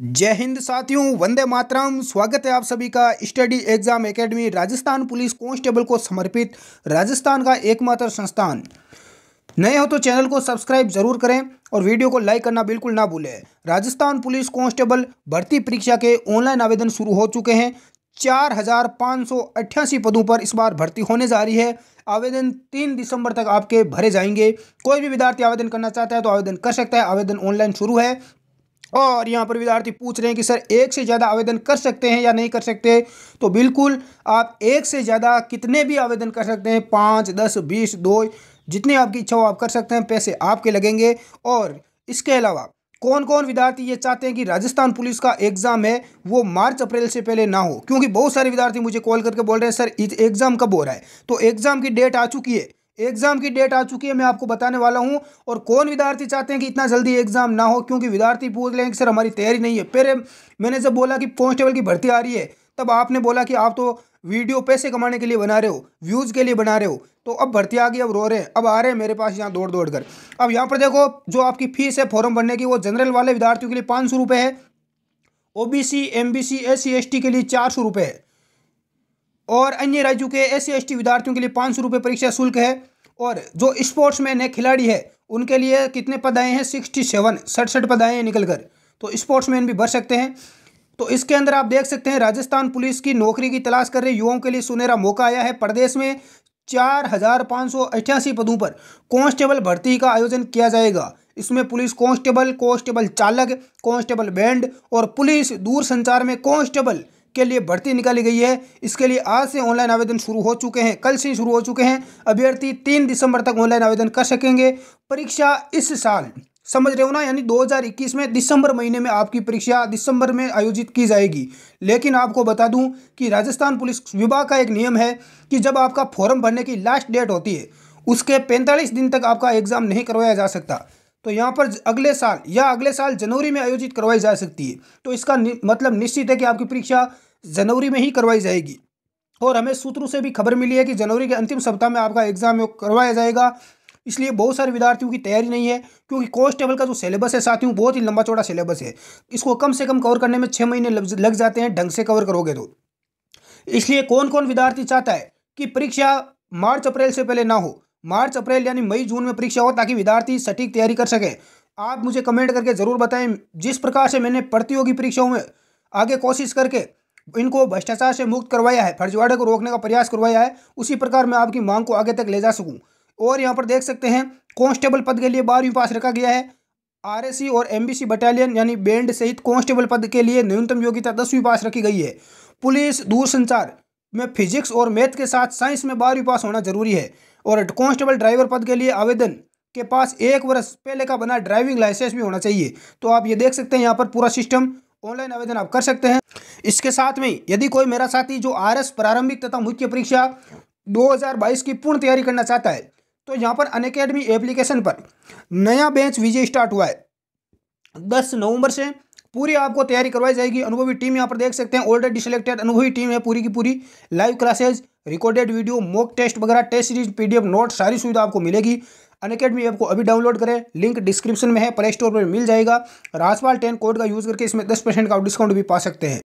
जय हिंद साथियों वंदे मातरम स्वागत है आप सभी का study exam academy Rajasthan police constable को समर्पित राजस्थान का एकमात्र संस्थान नए हो तो चैनल को सब्सक्राइब जरूर करें और वीडियो को लाइक करना बिल्कुल ना भूलें राजस्थान पुलिस कांस्टेबल भर्ती परीक्षा के ऑनलाइन आवेदन शुरू हो चुके हैं चार हजार पाँच सौ अट्ठासी पदों पर इस बार भर्ती होने जा रही है आवेदन तीन दिसंबर तक आपके भरे जाएंगे कोई भी विद्यार्थी आवेदन करना चाहता है तो आवेदन कर सकता है आवेदन ऑनलाइन शुरू है और यहाँ पर विद्यार्थी पूछ रहे हैं कि सर एक से ज़्यादा आवेदन कर सकते हैं या नहीं कर सकते तो बिल्कुल आप एक से ज़्यादा कितने भी आवेदन कर सकते हैं पाँच दस बीस दो जितने आपकी इच्छा हो आप कर सकते हैं पैसे आपके लगेंगे और इसके अलावा कौन कौन विद्यार्थी ये चाहते हैं कि राजस्थान पुलिस का एग्ज़ाम है वो मार्च अप्रैल से पहले ना हो क्योंकि बहुत सारे विद्यार्थी मुझे कॉल करके बोल रहे हैं सर एग्ज़ाम कब हो रहा है तो एग्ज़ाम की डेट आ चुकी है एग्ज़ाम की डेट आ चुकी है मैं आपको बताने वाला हूँ और कौन विद्यार्थी चाहते हैं कि इतना जल्दी एग्ज़ाम ना हो क्योंकि विद्यार्थी पूछ लेंगे सर हमारी तैयारी नहीं है फिर मैंने जब बोला कि कॉन्स्टेबल की भर्ती आ रही है तब आपने बोला कि आप तो वीडियो पैसे कमाने के लिए बना रहे हो व्यूज़ के लिए बना रहे हो तो अब भर्ती आ गई अब रो रहे हैं अब आ रहे हैं मेरे पास यहाँ दौड़ दौड़ कर अब यहाँ पर देखो जो आपकी फीस है फॉर्म भरने की वो जनरल वाले विद्यार्थियों के लिए पाँच सौ रुपये है O B C M B C S C S T के लिए चार सौ रुपये है और अन्य राज्यों के एस सी एस टी विद्यार्थियों के लिए पाँच सौ रुपये परीक्षा शुल्क है और जो स्पोर्ट्स मैन है खिलाड़ी है उनके लिए कितने पद आए हैं सिक्सटी सेवन सड़सठ पद आए हैं निकल कर तो स्पोर्ट्समैन भी भर सकते हैं तो इसके अंदर आप देख सकते हैं राजस्थान पुलिस की नौकरी की तलाश कर रहे युवाओं के लिए सुनहरा मौका आया है प्रदेश में चार हजार पाँच सौ अठासी पदों पर कांस्टेबल भर्ती का आयोजन किया जाएगा इसमें पुलिस कांस्टेबल कांस्टेबल चालक कांस्टेबल बैंड और पुलिस दूरसंचार में कांस्टेबल के लिए भर्ती निकाली गई है इसके लिए आज से ऑनलाइन आवेदन शुरू हो चुके हैं कल से शुरू हो चुके हैं अभ्यर्थी तीन दिसंबर तक ऑनलाइन आवेदन कर सकेंगे परीक्षा इस साल समझ रहे हो ना यानी 2021 में दिसंबर महीने में आपकी परीक्षा दिसंबर में आयोजित की जाएगी लेकिन आपको बता दूं कि राजस्थान पुलिस विभाग का एक नियम है कि जब आपका फॉर्म भरने की लास्ट डेट होती है उसके 45 दिन तक आपका एग्ज़ाम नहीं करवाया जा सकता तो यहाँ पर अगले साल या अगले साल जनवरी में आयोजित करवाई जा सकती है तो इसका नि, मतलब निश्चित है कि आपकी परीक्षा जनवरी में ही करवाई जाएगी और हमें सूत्रों से भी खबर मिली है कि जनवरी के अंतिम सप्ताह में आपका एग्ज़ाम करवाया जाएगा इसलिए बहुत सारे विद्यार्थियों की तैयारी नहीं है क्योंकि कॉन्स्टेबल का जो सिलेबस है साथियों बहुत ही लंबा चौड़ा सिलेबस है इसको कम से कम कवर करने में छः महीने लग जाते हैं ढंग से कवर करोगे तो इसलिए कौन कौन विद्यार्थी चाहता है कि परीक्षा मार्च अप्रैल से पहले ना हो मार्च अप्रैल यानी मई जून में परीक्षा हो ताकि विद्यार्थी सटीक तैयारी कर सके आप मुझे कमेंट करके ज़रूर बताएं जिस प्रकार से मैंने प्रतियोगी परीक्षाओं में आगे कोशिश करके इनको भ्रष्टाचार से मुक्त करवाया है फर्जीवाड़े को रोकने का प्रयास करवाया है उसी प्रकार मैं आपकी मांग को आगे तक ले जा सकूं और यहाँ पर देख सकते हैं कांस्टेबल पद के लिए बारहवीं पास रखा गया है आर और एम बटालियन यानी बैंड सहित कॉन्स्टेबल पद के लिए न्यूनतम योग्यता दसवीं पास रखी गई है पुलिस दूरसंचार में फिजिक्स और मैथ के साथ साइंस में बारहवीं पास होना जरूरी है और कॉन्स्टेबल ड्राइवर पद के लिए आवेदन के पास एक वर्ष पहले का बना ड्राइविंग लाइसेंस भी होना चाहिए तो आप ये देख सकते हैं यहाँ पर पूरा सिस्टम ऑनलाइन आवेदन आप कर सकते हैं इसके साथ में यदि कोई मेरा साथी जो एस प्रारंभिक तथा मुख्य परीक्षा 2022 की पूर्ण तैयारी करना चाहता है तो यहाँ पर अनकेडमी एप्लीकेशन पर नया बेंच विजय स्टार्ट हुआ है दस नवंबर से पूरी आपको तैयारी करवाई जाएगी अनुभवी टीम यहाँ पर देख सकते हैं ऑलरेडी सिलेक्टेड अनुभवी टीम है पूरी की पूरी live classes recorded video mock test वगैरह टेस्ट सीरीज पीडीएफ नोट सारी सुविधा आपको मिलेगी अनकेडमी ऐप को अभी डाउनलोड करें लिंक डिस्क्रिप्शन में है प्ले स्टोर पर मिल जाएगा राजपाल टेन कोड का यूज़ करके इसमें दस परसेंट का डिस्काउंट भी पा सकते हैं